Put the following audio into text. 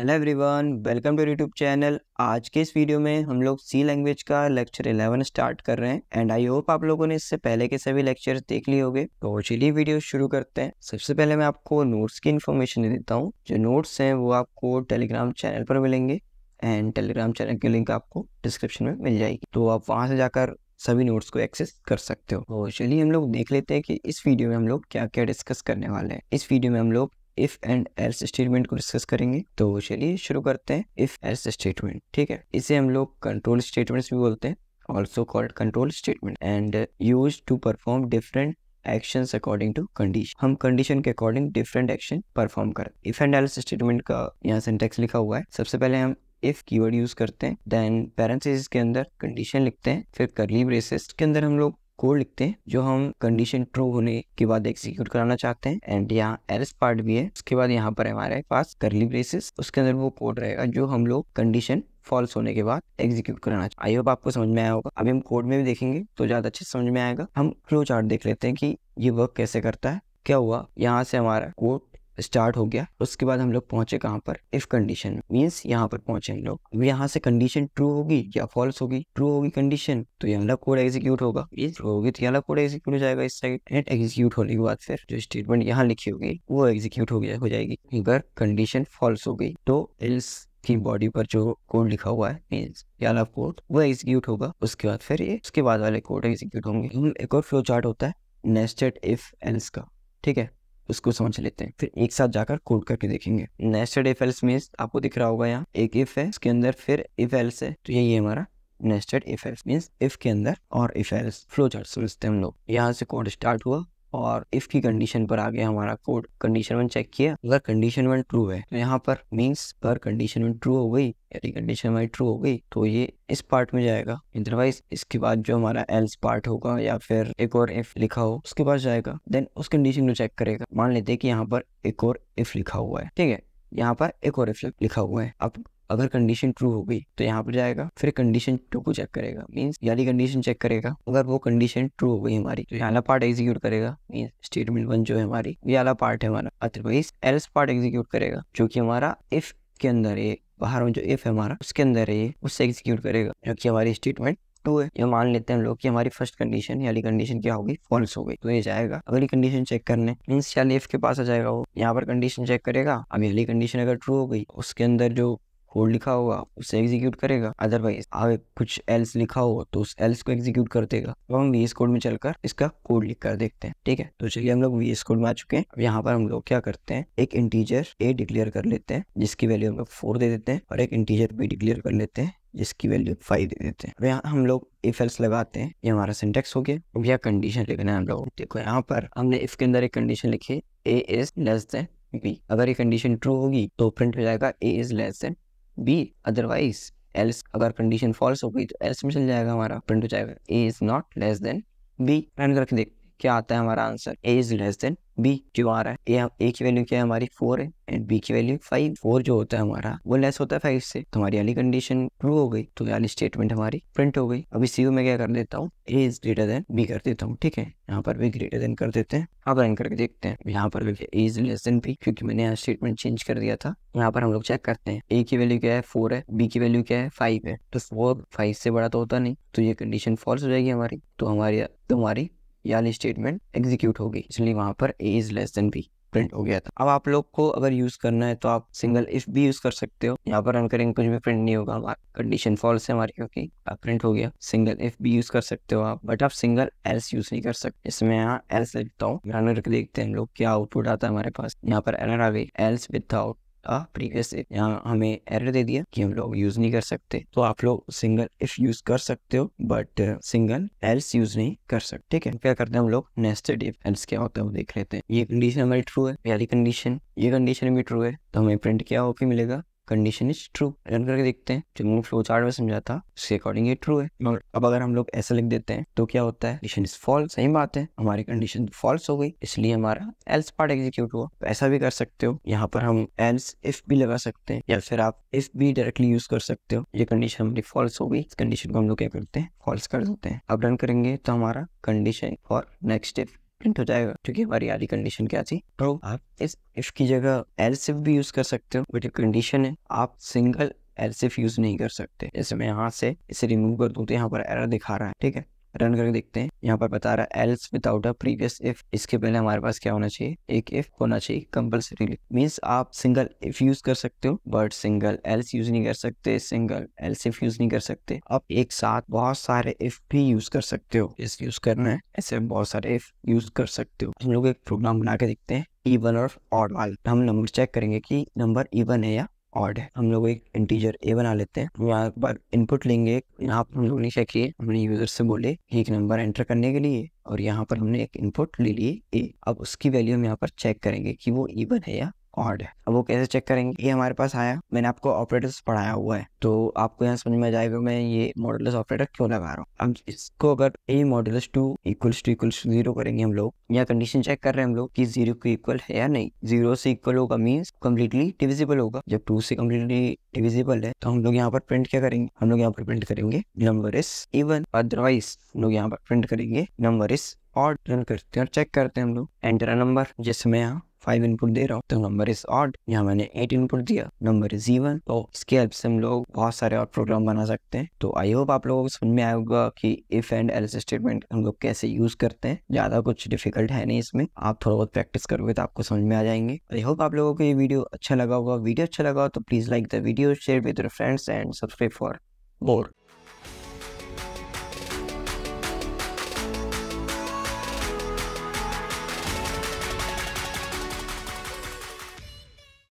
hello everyone welcome to YouTube channel आज के इस वीडियो में हम लोग सी लैंग्वेज का लेक्चर 11 स्टार्ट कर रहे हैं एंड आई होप आप लोगों ने इससे पहले के सभी लेक्चर देख लिए होंगे तो चलिए वीडियो शुरू करते हैं सबसे पहले मैं आपको नोट्स की इन्फॉर्मेशन दे देता हूँ जो नोट्स हैं वो आपको टेलीग्राम चैनल पर मिलेंगे एंड टेलीग्राम चैनल की लिंक आपको डिस्क्रिप्शन में मिल जाएगी तो आप वहाँ से जाकर सभी नोट्स को एक्सेस कर सकते हो तो चलिए हम लोग देख लेते हैं कि इस वीडियो में हम लोग क्या क्या डिस्कस करने वाले हैं इस वीडियो में हम लोग इफ एंड एल्स स्टेटमेंट को डिस्कस करेंगे तो चलिए शुरू करते हैं इफ एल्स स्टेटमेंट ठीक है इसे हम लोग कंट्रोल स्टेटमेंट्स भी बोलते हैं also called control statement and use to perform different action according to condition हम कंडीशन के अकॉर्डिंग डिफरेंट एक्शन परफॉर्म करें इफ एंड एल्स स्टेटमेंट का यहाँ सेंटेक्स लिखा हुआ है सबसे पहले हम इफ कीवर्ड यूज करते हैं देन पैरेंथेसिस के अंदर कंडीशन लिखते हैं फिर करली ब्रेसेस के अंदर हम लोग कोड लिखते हैं जो हम कंडीशन ट्रू होने के बाद एग्जीक्यूट कराना चाहते हैं एंड यहाँ एरस पार्ट भी है उसके बाद यहाँ पर हमारे पास करली ब्रेसेस उसके अंदर वो कोड रहेगा जो हम लोग कंडीशन फॉल्स होने के बाद एग्जीक्यूट कराना आई होप आपको समझ में आया होगा अभी हम कोड में भी देखेंगे तो ज़्यादा अच्छे समझ में आएगा हम फ्लो चार्ट देख लेते हैं कि ये वर्क कैसे करता है क्या हुआ यहाँ से हमारा कोड स्टार्ट हो गया उसके बाद हम लोग पहुंचे कहाँ पर इफ कंडीशन मीन्स यहाँ पर पहुंचे हम लोग अब यहाँ से कंडीशन ट्रू होगी या फॉल्स होगी ट्रू होगी कंडीशन तो ये अलग कोड एग्जीक्यूट होगा ट्रू होगी तो यहाँ कोड एग्जीक्यूट हो जाएगा इस साइड एंड एग्जीक्यूट होने के बाद फिर जो स्टेटमेंट यहाँ लिखी होगी वो एग्जीक्यूट हो गया हो जाएगी अगर कंडीशन फॉल्स हो गई तो एल्स की बॉडी पर जो कोड लिखा हुआ है मीन्स याला कोड वो एग्जीक्यूट होगा उसके बाद फिर ये उसके बाद वाले कोड एग्जीक्यूट होंगे एक और फ्लो चार्ट होता है नेस्टेड इफ एल्स का ठीक है उसको समझ लेते हैं फिर एक साथ जाकर कोड करके देखेंगे नेस्टेड इफ एल्स मीन्स आपको दिख रहा होगा यहाँ एक इफ है उसके अंदर फिर इफ एल्स है तो यही हमारा nested if else means if के अंदर और इफ एल्स फ्लो चार्ट समझते हम लोग यहाँ से कोड स्टार्ट हुआ और इफ की कंडीशन पर आगे हमारा कोड कंडीशन वन चेक किया अगर कंडीशन वन ट्रू है तो यहाँ पर मीन्स अगर कंडीशन वन ट्रू हो गई यदि कंडीशन वाई ट्रू हो गई तो ये इस पार्ट में जाएगा अदरवाइज इसके बाद जो हमारा एल्स पार्ट होगा या फिर एक और इफ लिखा हो उसके पास जाएगा देन उस कंडीशन को चेक करेगा मान लेते हैं कि यहाँ पर एक और इफ लिखा हुआ है ठीक है यहाँ पर एक और इफ लिखा हुआ है अब अगर कंडीशन ट्रू हो गई तो यहाँ पर जाएगा फिर कंडीशन टू को चेक करेगा मीन्स यानी कंडीशन चेक करेगा अगर वो कंडीशन ट्रू हो गई हमारी तो यहाँ पार्ट एग्जीक्यूट करेगा मीन्स स्टेटमेंट वन जो है हमारी ये वाला पार्ट है हमारा अदरवाइज एल्स पार्ट एग्जीक्यूट करेगा जो कि हमारा इफ के अंदर है बाहर में जो इफ है हमारा उसके अंदर है ये उससे एग्जीक्यूट करेगा जो कि हमारी स्टेटमेंट टू है ये मान लेते हैं लोग कि हमारी फर्स्ट कंडीशन यानी कंडीशन क्या होगी फॉल्स हो गई तो ये जाएगा अगली कंडीशन चेक करने मीन्स यानी इफ के पास आ जाएगा वो यहाँ पर कंडीशन चेक करेगा अब अगली कंडीशन अगर ट्रू हो गई उसके अंदर जो होल्ड लिखा होगा उसे एग्जीक्यूट करेगा अदरवाइज आगे कुछ एल्स लिखा हो तो उस एल्स को एग्जीक्यूट कर देगा तो हम वी कोड में चलकर इसका कोड लिख कर देखते हैं ठीक है तो चलिए हम लोग वी कोड में आ चुके हैं अब यहाँ पर हम लोग क्या करते हैं एक इंटीजर ए डिक्लेयर कर लेते हैं जिसकी वैल्यू हम लोग फोर दे देते हैं और एक इंटीजर बी डिक्लेयर कर लेते हैं जिसकी वैल्यू फाइव दे देते हैं अब यहाँ हम लोग इफ एल्स लगाते हैं ये हमारा सिंटेक्स हो गया अब यह कंडीशन लिखना है हम लोग देखो यहाँ पर हमने इफ के अंदर एक कंडीशन लिखी A is less than B अगर ये कंडीशन ट्रू होगी तो प्रिंट हो जाएगा A is less than B otherwise else अगर कंडीशन फॉल्स हो गई तो एल्स में चल जाएगा हमारा प्रिंट हो जाएगा A is not less than B run करके देख क्या आता है हमारा answer A is less than B क्यों आ रहा है ए, ए की वैल्यू क्या है हमारी फोर है एंड बी की वैल्यू फाइव फोर जो होता है हमारा वो लेस होता है फाइव से तो हमारी वाली कंडीशन ट्रू हो गई तो वाली स्टेटमेंट हमारी प्रिंट हो गई अभी सी यू में क्या कर देता हूँ A is greater than B कर देता हूँ ठीक है यहाँ पर भी ग्रेटर देन कर देते हैं अब रन करके देखते हैं यहाँ पर भी A is less than B क्योंकि मैंने यहाँ स्टेटमेंट चेंज कर दिया था यहाँ पर हम लोग चेक करते हैं ए की वैल्यू क्या है फोर है बी की वैल्यू क्या है फाइव है तो फोर फाइव से बड़ा तो होता नहीं तो ये कंडीशन फॉल्स हो जाएगी हमारी तो हमारी तो हमारी यानी स्टेटमेंट एग्जीक्यूट होगी इसलिए वहाँ पर A is less than B print हो गया था अब आप लोग को अगर यूज करना है तो आप सिंगल इफ भी यूज कर सकते हो यहाँ पर अनकरिंग कुछ भी प्रिंट नहीं होगा हमारा कंडीशन फॉल्स है हमारी ओके प्रिंट हो गया सिंगल इफ भी यूज कर सकते हो आप बट आप सिंगल एल्स यूज नहीं कर सकते इसमें यहाँ एल्स लिखता हूँ रनर देखते हैं लोग क्या आउटपुट आता है हमारे पास यहाँ पर एनर आ गई एल्स विद आउट प्रीवियस यहाँ हमें एरर दे दिया कि हम लोग यूज नहीं कर सकते तो आप लोग सिंगल इफ यूज कर सकते हो बट सिंगल एल्स यूज नहीं कर सकते ठीक है क्या करते हैं हम लोग नेस्टेड इफ एल्स क्या होता है देख लेते हैं ये कंडीशन हमारी ट्रू है पहली कंडीशन ये कंडीशन भी ट्रू है तो हमें प्रिंट क्या होके मिलेगा कंडीशन इज ट्रू रन करके देखते हैं जो हमने फ्लो चार्ट में समझा था उसके अकॉर्डिंग ये ट्रू है और अब अगर हम लोग ऐसा लिख देते हैं तो क्या होता है कंडीशन इज फॉल्स सही बात है हमारी कंडीशन फॉल्स हो गई इसलिए हमारा एल्स पार्ट एग्जीक्यूट हुआ तो ऐसा भी कर सकते हो यहाँ पर हम एल्स इफ भी लगा सकते हैं या फिर आप इफ भी डायरेक्टली यूज कर सकते हो ये कंडीशन हमारी फॉल्स हो गई इस कंडीशन को हम लोग क्या करते हैं फॉल्स कर देते हैं अब रन करेंगे तो हमारा condition for next if print हो तो जाएगा क्योंकि हमारी आधी कंडीशन क्या थी ब्रो आप इस इफ की जगह एल्सिफ भी यूज कर सकते हो बट कंडीशन है आप सिंगल एल्सिफ यूज नहीं कर सकते जैसे मैं यहाँ से इसे रिमूव कर दूँ तो यहाँ पर एरर दिखा रहा है ठीक है रन करके देखते हैं यहाँ पर बता रहा है else without a previous if इसके पहले हमारे पास क्या होना चाहिए एक इफ होना चाहिए कंपल्सरीली मीन्स आप सिंगल इफ यूज कर सकते हो बट सिंगल एल्स यूज नहीं कर सकते सिंगल एल्स इफ यूज नहीं कर सकते आप एक साथ बहुत सारे इफ भी यूज कर सकते हो इस यूज करना है ऐसे बहुत सारे इफ यूज कर सकते हो हम लोग एक प्रोग्राम बना के देखते हैं इवन और ऑड वाल हम नंबर चेक करेंगे कि नंबर इवन है या ऑड है हम लोग एक इंटीजर ए बना लेते हैं यहाँ पर इनपुट लेंगे यहाँ पर हम लोग ने चेक किए हमने यूजर से बोले एक नंबर एंटर करने के लिए और यहाँ पर हमने एक इनपुट ले लिए ए अब उसकी वैल्यू हम यहाँ पर चेक करेंगे कि वो इवन है या ऑड है अब वो कैसे चेक करेंगे ये हमारे पास आया मैंने आपको ऑपरेटर्स पढ़ाया हुआ है तो आपको यहाँ समझ में जाएगा मैं ये मॉडुलस ऑपरेटर क्यों लगा रहा हूँ अब इसको अगर A modulus two equals to equals zero करेंगे हम लोग यहाँ कंडीशन चेक कर रहे हैं हम लोग कि जीरो को इक्वल है या नहीं जीरो से इक्वल होगा मीन्स कम्प्लीटली डिविजिबल होगा जब टू से कम्प्लीटली डिविजिबल है तो हम लोग यहाँ पर प्रिंट क्या करेंगे हम लोग यहाँ पर प्रिंट करेंगे नंबर इज इवन अदरवाइज हम लोग यहाँ पर प्रिंट करेंगे नंबर इज और रन करते हैं और चेक करते हैं हम लोग एंटर नंबर जिसमें यहाँ फाइव इनपुट दे रहा हूँ तो नंबर इज ऑट यहाँ मैंने एट इनपुट दिया नंबर इज इवन तो इसके हेल्प से हम लोग बहुत सारे और प्रोग्राम बना सकते हैं तो आई होप आप लोगों को समझ में आएगा कि इफ एंड एल्स स्टेटमेंट हम लोग कैसे यूज करते हैं ज्यादा कुछ डिफिकल्ट है नहीं इसमें आप थोड़ा बहुत प्रैक्टिस करोगे तो आपको समझ में आ जाएंगे आई होप आप लोगों को ये वीडियो अच्छा लगा होगा वीडियो अच्छा लगा हो तो please like the video share with friends and subscribe for more